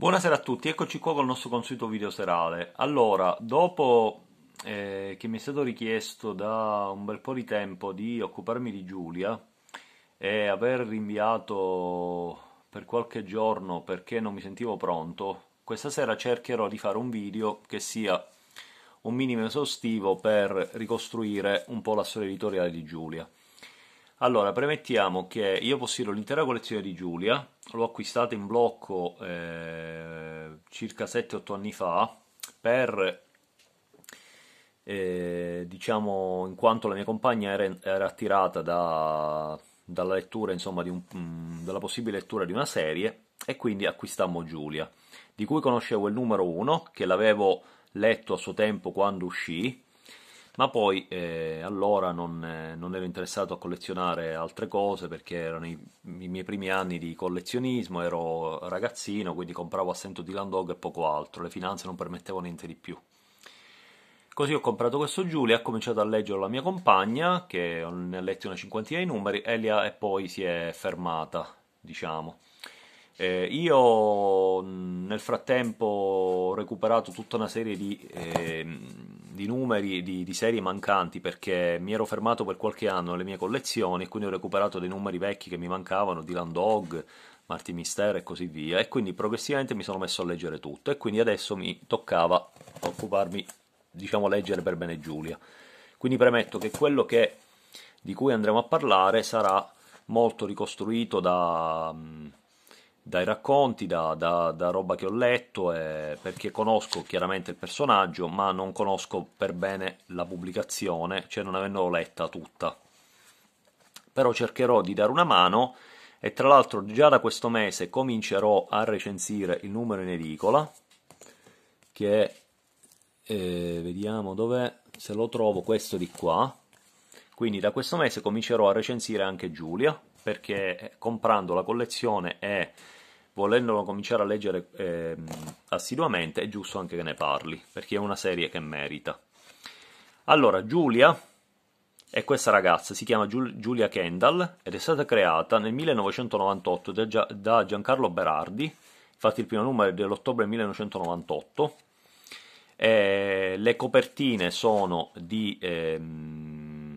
Buonasera a tutti, eccoci qua col nostro consueto video serale. Allora, dopo eh, che mi è stato richiesto da un bel po' di tempo di occuparmi di Giulia e aver rinviato per qualche giorno perché non mi sentivo pronto, questa sera cercherò di fare un video che sia un minimo esaustivo per ricostruire un po' la storia editoriale di Giulia. Allora, premettiamo che io possiedo l'intera collezione di Giulia, l'ho acquistata in blocco eh, circa 7-8 anni fa per eh, diciamo in quanto la mia compagna era, era attirata da, dalla lettura, insomma, un, mh, mm, dalla possibile lettura di una serie e quindi acquistammo Giulia, di cui conoscevo il numero 1 che l'avevo letto a suo tempo quando uscì ma poi eh, allora non, eh, non, ero interessato a collezionare altre cose perché erano i, i, miei primi anni di collezionismo, ero ragazzino, quindi compravo assento di Land Landog e poco altro, le finanze non permettevano niente di più. Così ho comprato questo Giulia, ha cominciato a leggere la mia compagna, che ne ha letti una cinquantina di numeri, e, e poi si è fermata, diciamo. Eh, io nel frattempo ho recuperato tutta una serie di eh, di numeri di, di, serie mancanti perché mi ero fermato per qualche anno nelle mie collezioni e quindi ho recuperato dei numeri vecchi che mi mancavano di Landog, Marti Mistero e così via e quindi progressivamente mi sono messo a leggere tutto e quindi adesso mi toccava occuparmi, diciamo, leggere per bene Giulia. Quindi premetto che quello che, di cui andremo a parlare sarà molto ricostruito da... Mh, mm, dai racconti, da, da, da, roba che ho letto, eh, perché conosco chiaramente il personaggio, ma non conosco per bene la pubblicazione, cioè non avendo letta tutta. Però cercherò di dare una mano e tra l'altro già da questo mese comincerò a recensire il numero in edicola, che eh, vediamo dov'è, se lo trovo questo di qua. Quindi da questo mese comincerò a recensire anche Giulia, perché eh, comprando la collezione e volendolo cominciare a leggere eh, assiduamente, è giusto anche che ne parli, perché è una serie che merita. Allora, Giulia è questa ragazza, si chiama Giulia Kendall ed è stata creata nel 1998 da Giancarlo Berardi, infatti il primo numero è dell'ottobre 1998. E eh, le copertine sono di, ehm,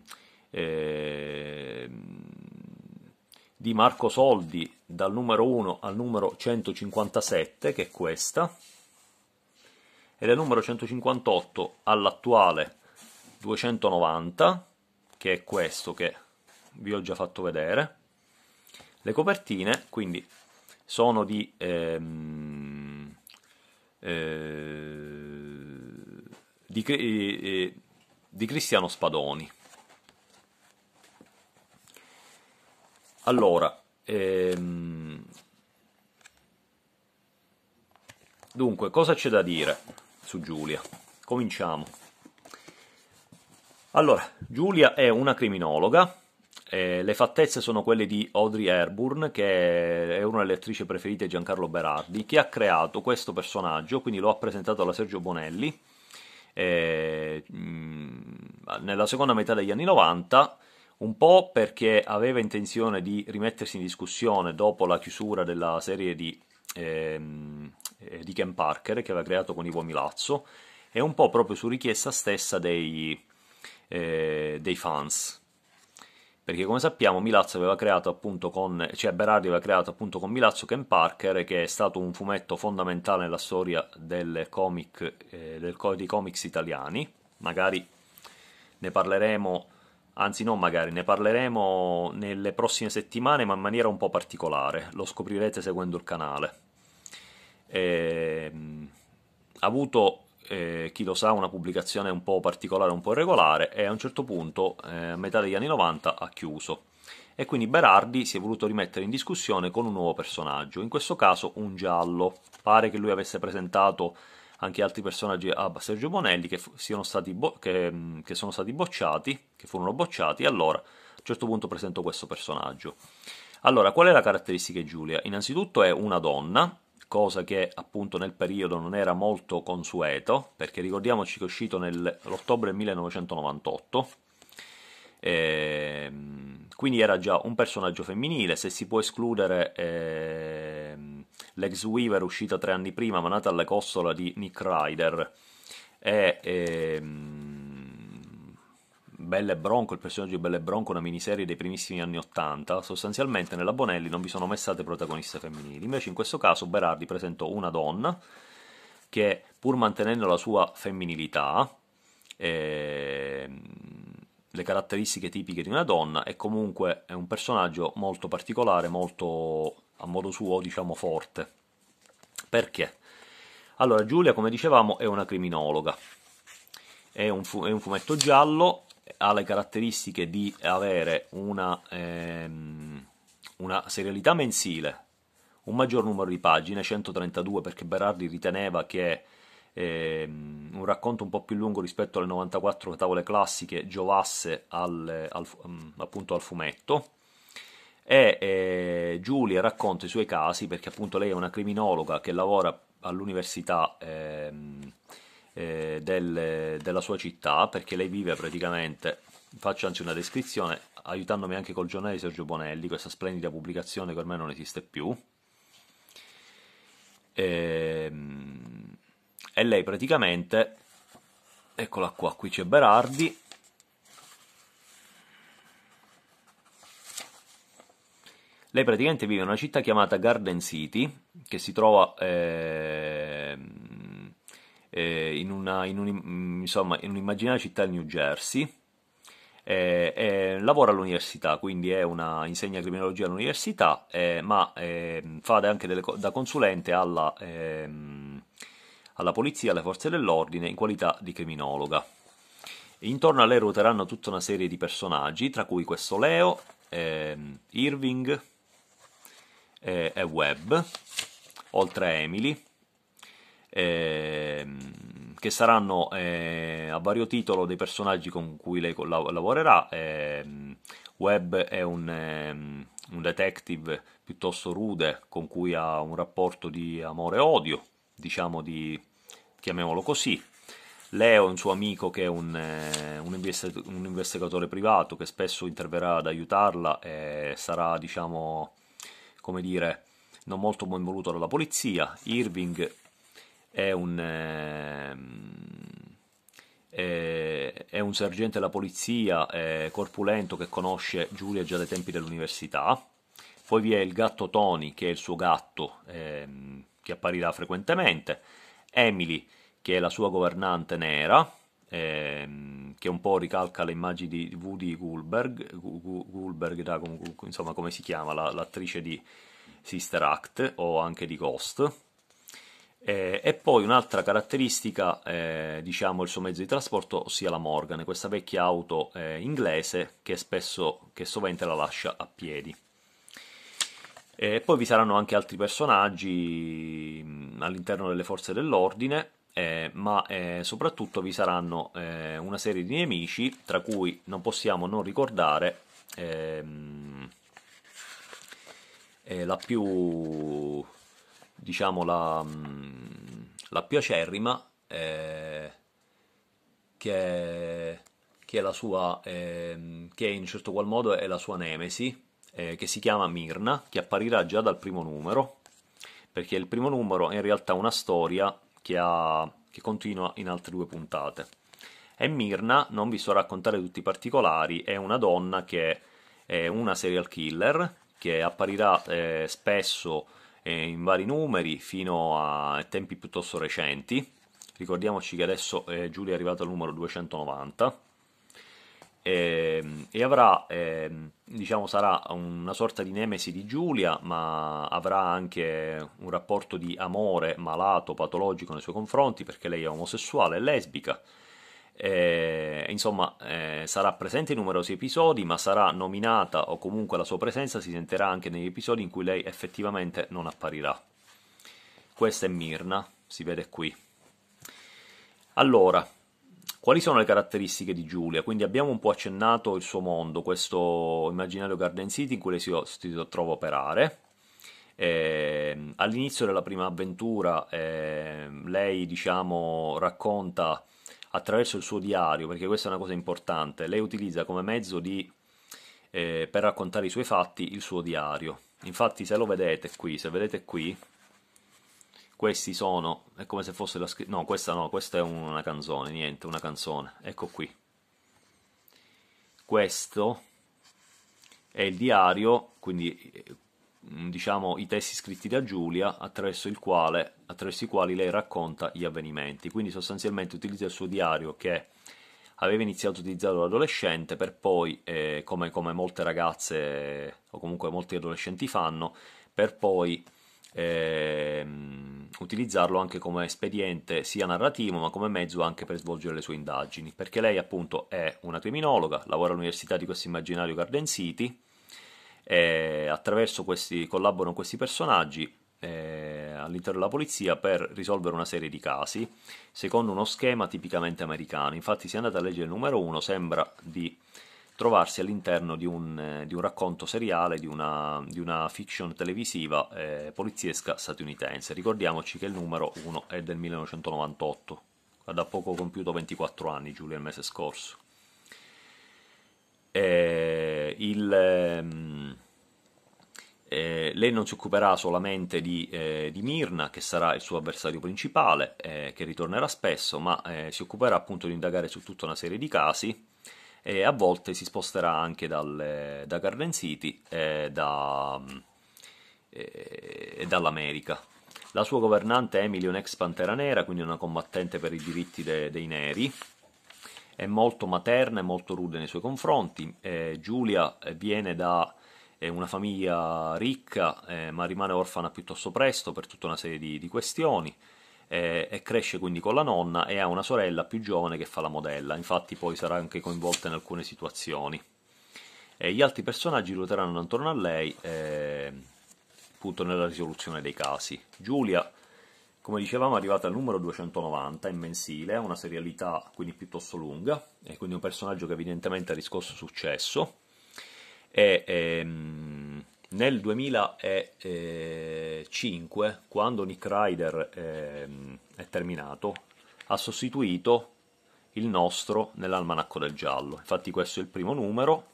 ehm, di Marco Soldi dal numero 1 al numero 157, che è questa, e dal numero 158 all'attuale 290, che è questo che vi ho già fatto vedere. Le copertine, quindi, sono di... Ehm, eh, di, eh, eh, di Cristiano Spadoni. Allora, ehm, Dunque, cosa c'è da dire su Giulia? Cominciamo. Allora, Giulia è una criminologa, eh, le fattezze sono quelle di Audrey Airburn, che è una delle attrici preferite di Giancarlo Berardi, che ha creato questo personaggio, quindi lo ha presentato alla Sergio Bonelli eh, nella seconda metà degli anni 90, un po' perché aveva intenzione di rimettersi in discussione dopo la chiusura della serie di Ehm, eh, di Ken Parker che aveva creato con Ivo Milazzo e un po' proprio su richiesta stessa dei, eh, dei fans. Perché come sappiamo Milazzo aveva creato appunto con, cioè Berardi aveva creato appunto con Milazzo Ken Parker che è stato un fumetto fondamentale nella storia comic, eh, del, dei comics italiani, magari ne parleremo anzi non magari ne parleremo nelle prossime settimane, ma in maniera un po' particolare, lo scoprirete seguendo il canale. E, ehm, ha avuto, eh, chi lo sa, una pubblicazione un po' particolare, un po' irregolare e a un certo punto, eh, a metà degli anni 90, ha chiuso. E quindi Berardi si è voluto rimettere in discussione con un nuovo personaggio, in questo caso un giallo. Pare che lui avesse presentato anche altri personaggi ah, a Sergio Bonelli che, bo- che, mm, che sono stati bocciati, che furono bocciati, allora a un certo punto presento questo personaggio. Allora, qual è la caratteristica di Giulia? Innanzitutto è una donna, cosa che appunto nel periodo non era molto consueto, perché ricordiamoci che è uscito nell'ottobre 1998, eh, quindi era già un personaggio femminile, se si può escludere eh, Lex Weaver uscita tre anni prima ma nata alla costola di Nick Ryder è ehm, Belle Bronco, il personaggio di Belle Bronco, una miniserie dei primissimi anni Ottanta. Sostanzialmente nella Bonelli non vi sono mai state protagoniste femminili, invece in questo caso Berardi presentò una donna che pur mantenendo la sua femminilità, ehm, le caratteristiche tipiche di una donna, è comunque un personaggio molto particolare, molto a modo suo, diciamo, forte. Perché? Allora, Giulia, come dicevamo, è una criminologa. È un, fu- è un fumetto giallo, ha le caratteristiche di avere una, ehm, una serialità mensile, un maggior numero di pagine, 132, perché Berardi riteneva che ehm, un racconto un po' più lungo rispetto alle 94 tavole classiche giovasse al, al, mm, appunto al fumetto e eh, Giulia racconta i suoi casi perché appunto lei è una criminologa che lavora all'università eh, eh, del, della sua città perché lei vive praticamente, faccio anzi una descrizione, aiutandomi anche col giornale di Sergio Bonelli, questa splendida pubblicazione che ormai non esiste più. E, ehm, e lei praticamente, eccola qua, qui c'è Berardi, Lei praticamente vive in una città chiamata Garden City, che si trova eh, eh, in, una, in, un, insomma, in un'immaginaria città del New Jersey, eh, eh, lavora all'università, quindi è una, insegna criminologia all'università, eh, ma ehm, fa anche delle, da consulente alla, ehm, alla, polizia, alle forze dell'ordine in qualità di criminologa. Intorno a lei ruoteranno tutta una serie di personaggi, tra cui questo Leo, ehm, Irving, eh, e Webb, oltre a Emily, eh, che saranno eh, a vario titolo dei personaggi con cui lei lavorerà. Ehm, Webb è un, ehm, un detective piuttosto rude con cui ha un rapporto di amore e odio, diciamo di, chiamiamolo così, Leo è un suo amico che è un, eh, un investigatore privato che spesso interverrà ad aiutarla e sarà, diciamo, come dire, non molto ben voluto dalla polizia. Irving è un, eh, è un sergente della polizia eh, corpulento che conosce Giulia già dai tempi dell'università. Poi vi è il gatto Tony, che è il suo gatto, eh, che apparirà frequentemente. Emily, che è la sua governante nera, ehm, che un po' ricalca le immagini di Woody Gulberg, Goldberg da, insomma come si chiama, la, l'attrice di Sister Act o anche di Ghost. Eh, e poi un'altra caratteristica, eh, diciamo, il suo mezzo di trasporto, ossia la Morgan, questa vecchia auto eh, inglese che spesso, che sovente la lascia a piedi. E poi vi saranno anche altri personaggi mm, all'interno delle forze dell'ordine, eh, ma eh, soprattutto vi saranno eh, una serie di nemici tra cui non possiamo non ricordare ehm, eh, la più diciamo la, mm, la più acerrima eh, che, che, è la sua ehm, che in certo qual modo è la sua nemesi eh, che si chiama Mirna che apparirà già dal primo numero perché il primo numero è in realtà una storia che, ha, che continua in altre due puntate. E Mirna, non vi so raccontare tutti i particolari, è una donna che è una serial killer che apparirà eh, spesso eh, in vari numeri fino a tempi piuttosto recenti. Ricordiamoci che adesso eh, Giulia è arrivata al numero 290 e, ehm, e avrà, eh, diciamo, sarà una sorta di nemesi di Giulia, ma avrà anche un rapporto di amore malato, patologico nei suoi confronti perché lei è omosessuale, è lesbica. Eh, e, insomma, eh, sarà presente in numerosi episodi, ma sarà nominata o comunque la sua presenza si sentirà anche negli episodi in cui lei effettivamente non apparirà. Questa è Mirna, si vede qui. Allora, quali sono le caratteristiche di Giulia? Quindi abbiamo un po' accennato il suo mondo, questo immaginario Garden City in cui lei si trova a operare. Eh, all'inizio della prima avventura eh, lei diciamo, racconta attraverso il suo diario, perché questa è una cosa importante, lei utilizza come mezzo di, eh, per raccontare i suoi fatti il suo diario. Infatti se lo vedete qui, se vedete qui, questi sono, è come se fosse la scritta, no questa no, questa è una canzone, niente, una canzone, ecco qui. Questo è il diario, quindi eh, diciamo i testi scritti da Giulia attraverso, quale, attraverso i quali lei racconta gli avvenimenti, quindi sostanzialmente utilizza il suo diario che aveva iniziato a utilizzare da adolescente per poi, eh, come, come molte ragazze o comunque molti adolescenti fanno, per poi ehm, utilizzarlo anche come espediente sia narrativo ma come mezzo anche per svolgere le sue indagini, perché lei appunto è una criminologa, lavora all'Università di questo immaginario Garden City e attraverso questi collaborano questi personaggi eh, all'interno della polizia per risolvere una serie di casi secondo uno schema tipicamente americano. Infatti se andate a leggere il numero 1 sembra di trovarsi all'interno di un, eh, di un racconto seriale, di una, di una fiction televisiva eh, poliziesca statunitense. Ricordiamoci che il numero 1 è del 1998, ha da poco compiuto 24 anni Giulia il mese scorso. Eh, il, ehm, eh, lei non si occuperà solamente di, eh, di, Mirna, che sarà il suo avversario principale, eh, che ritornerà spesso, ma eh, si occuperà appunto di indagare su tutta una serie di casi e a volte si sposterà anche dal, da Garden City e, da, e, e dall'America. La sua governante è Emily, un'ex pantera nera, quindi una combattente per i diritti de, dei neri. È molto materna e molto rude nei suoi confronti. Eh, Giulia viene da una famiglia ricca, eh, ma rimane orfana piuttosto presto per tutta una serie di, di questioni eh, e cresce quindi con la nonna e ha una sorella più giovane che fa la modella, infatti poi sarà anche coinvolta in alcune situazioni. E gli altri personaggi ruoteranno intorno a lei eh, appunto nella risoluzione dei casi. Giulia, come dicevamo, è arrivata al numero 290 in mensile, ha una serialità quindi piuttosto lunga, è quindi un personaggio che evidentemente ha riscosso successo. E, ehm, nel 2005, quando Nick Ryder è, ehm, è terminato, ha sostituito il nostro nell'almanacco del giallo. Infatti questo è il primo numero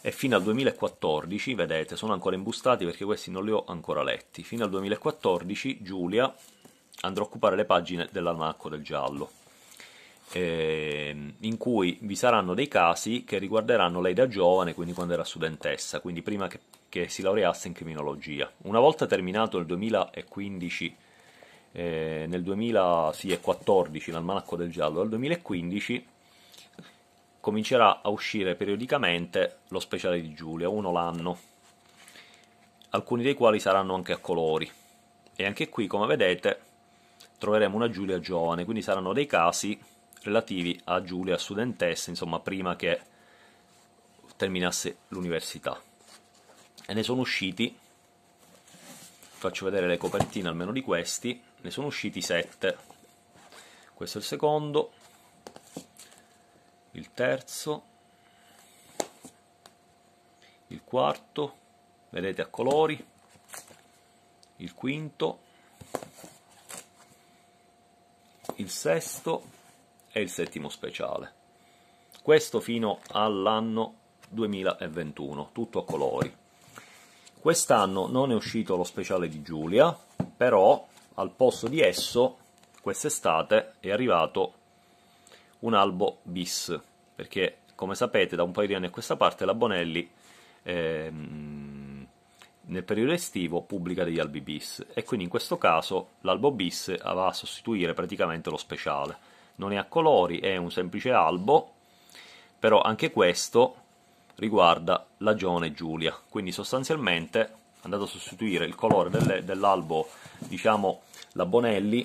e fino al 2014, vedete, sono ancora imbustati perché questi non li ho ancora letti. Fino al 2014 Giulia andrà a occupare le pagine dell'almanacco del giallo eh, in cui vi saranno dei casi che riguarderanno lei da giovane, quindi quando era studentessa, quindi prima che, che si laureasse in criminologia. Una volta terminato nel 2015, eh, nel 2014 sì, l'almanacco del giallo, dal 2015 comincerà a uscire periodicamente lo speciale di Giulia, uno l'anno, alcuni dei quali saranno anche a colori. E anche qui, come vedete, troveremo una Giulia giovane, quindi saranno dei casi relativi a Giulia studentessa, insomma prima che terminasse l'università. E ne sono usciti, faccio vedere le copertine almeno di questi, ne sono usciti sette. Questo è il secondo, il terzo, il quarto, vedete a colori, il quinto, il sesto e il settimo speciale. Questo fino all'anno 2021, tutto a colori. Quest'anno non è uscito lo speciale di Giulia, però al posto di esso quest'estate è arrivato un albo bis, perché come sapete da un paio di anni a questa parte la Bonelli ehm, nel periodo estivo pubblica degli albi bis e quindi in questo caso l'albo bis va a sostituire praticamente lo speciale non è a colori, è un semplice albo, però anche questo riguarda la giovane Giulia, quindi sostanzialmente è andato a sostituire il colore dell'albo, diciamo la Bonelli,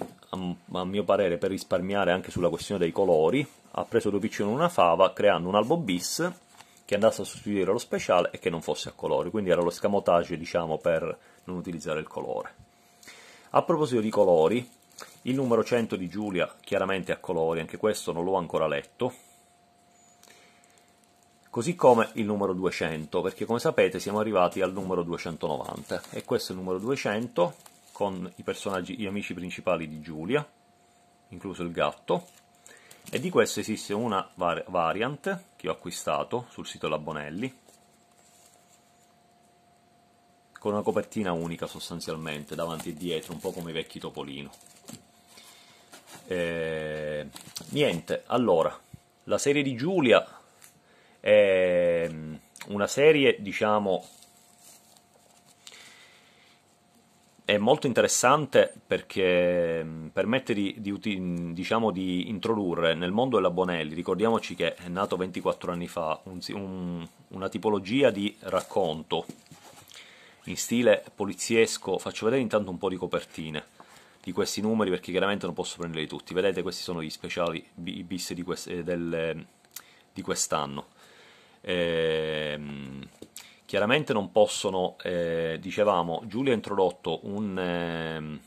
a, mio parere per risparmiare anche sulla questione dei colori, ha preso due piccioni e una fava creando un albo bis che andasse a sostituire lo speciale e che non fosse a colori, quindi era lo scamotage diciamo per non utilizzare il colore. A proposito di colori, il numero 100 di Giulia, chiaramente a colori, anche questo non l'ho ancora letto. Così come il numero 200, perché come sapete siamo arrivati al numero 290 e questo è il numero 200 con i personaggi, gli amici principali di Giulia, incluso il gatto, e di questo esiste una var variant che ho acquistato sul sito Labonelli, con una copertina unica sostanzialmente, davanti e dietro, un po' come i vecchi Topolino. Eh, niente, allora, la serie di Giulia è mm, una serie, diciamo, è molto interessante perché mm, permette di, di, mm, diciamo, di, introdurre nel mondo della Bonelli, ricordiamoci che è nato 24 anni fa, un, un, una tipologia di racconto in stile poliziesco, faccio vedere intanto un po' di copertine, di questi numeri perché chiaramente non posso prenderli tutti. Vedete questi sono gli speciali, i bis di, quest, eh, del, di quest'anno. Ehm, chiaramente non possono, eh, dicevamo, Giulia ha introdotto un, ehm,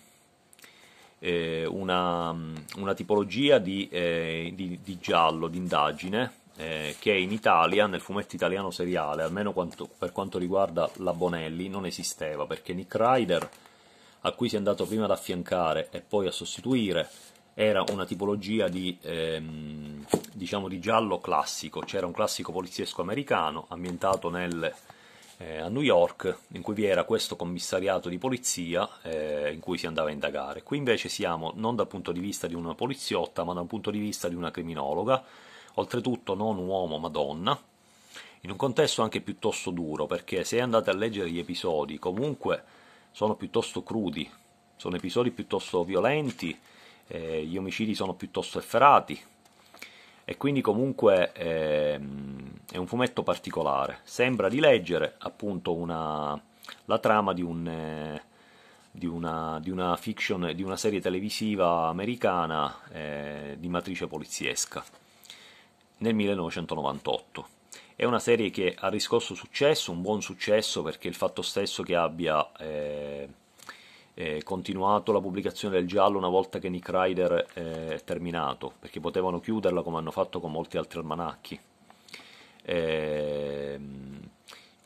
eh, una, una, tipologia di, eh, di, di giallo, di indagine, eh, che in Italia, nel fumetto italiano seriale, almeno quanto, per quanto riguarda la Bonelli, non esisteva perché Nick Ryder a cui si è andato prima ad affiancare e poi a sostituire era una tipologia di, ehm, diciamo di giallo classico, c'era un classico poliziesco americano ambientato nel, eh, a New York in cui vi era questo commissariato di polizia eh, in cui si andava a indagare. Qui invece siamo non dal punto di vista di una poliziotta ma dal punto di vista di una criminologa, oltretutto non uomo ma donna, in un contesto anche piuttosto duro perché se andate a leggere gli episodi comunque sono piuttosto crudi, sono episodi piuttosto violenti, eh, gli omicidi sono piuttosto efferati e quindi comunque eh, è un fumetto particolare. Sembra di leggere appunto una, la trama di, un, eh, di, una, di, una, fiction, di una serie televisiva americana eh, di matrice poliziesca nel 1998. È una serie che ha riscosso successo, un buon successo, perché il fatto stesso che abbia eh, eh, continuato la pubblicazione del giallo una volta che Nick Rider eh, è terminato, perché potevano chiuderla come hanno fatto con molti altri almanacchi. Ehm,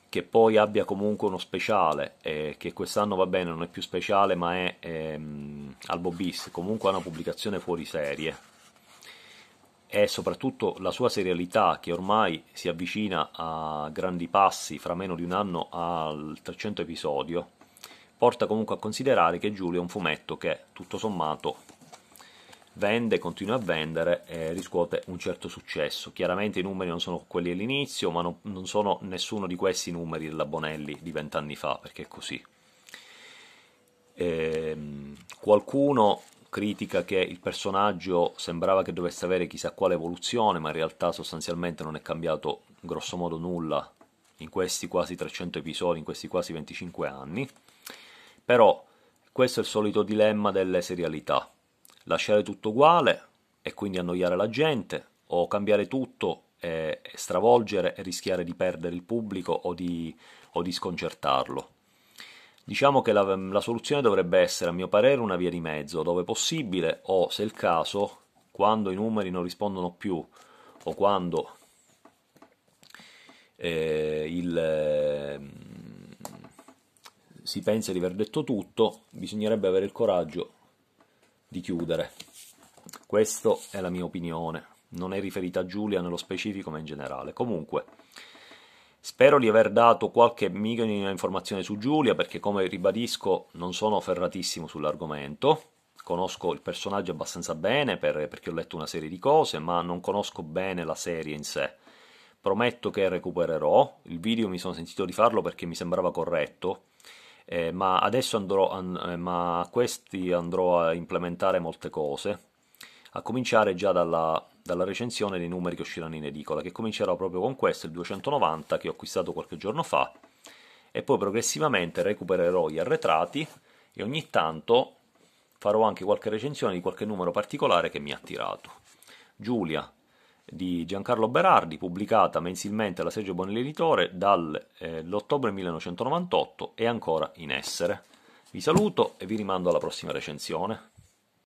che poi abbia comunque uno speciale, eh, che quest'anno va bene, non è più speciale, ma è ehm, Albo Bis, comunque è una pubblicazione fuori serie è soprattutto la sua serialità che ormai si avvicina a grandi passi fra meno di un anno al 300 episodio, porta comunque a considerare che Giulio è un fumetto che tutto sommato vende, continua a vendere e riscuote un certo successo. Chiaramente i numeri non sono quelli all'inizio, ma non, non sono nessuno di questi numeri della Bonelli di vent'anni fa, perché è così. Ehm, qualcuno critica che il personaggio sembrava che dovesse avere chissà quale evoluzione, ma in realtà sostanzialmente non è cambiato grossomodo nulla in questi quasi 300 episodi, in questi quasi 25 anni. Però questo è il solito dilemma delle serialità. Lasciare tutto uguale e quindi annoiare la gente, o cambiare tutto e stravolgere e rischiare di perdere il pubblico o di, o di sconcertarlo. Diciamo che la, la soluzione dovrebbe essere, a mio parere, una via di mezzo, dove possibile o, se è il caso, quando i numeri non rispondono più o quando eh, il, eh, si pensa di aver detto tutto, bisognerebbe avere il coraggio di chiudere. Questa è la mia opinione, non è riferita a Giulia nello specifico ma in generale. Comunque, Spero di aver dato qualche minima informazione su Giulia, perché come ribadisco non sono ferratissimo sull'argomento, conosco il personaggio abbastanza bene per, perché ho letto una serie di cose, ma non conosco bene la serie in sé. Prometto che recupererò, il video mi sono sentito di farlo perché mi sembrava corretto, eh, ma adesso andrò, an, eh, ma questi andrò a implementare molte cose, a cominciare già dalla, dalla recensione dei numeri che usciranno in edicola, che comincerò proprio con questo, il 290, che ho acquistato qualche giorno fa, e poi progressivamente recupererò gli arretrati e ogni tanto farò anche qualche recensione di qualche numero particolare che mi ha attirato. Giulia di Giancarlo Berardi, pubblicata mensilmente alla Sergio Bonelli Editore dall'ottobre eh, 1998 e ancora in essere. Vi saluto e vi rimando alla prossima recensione.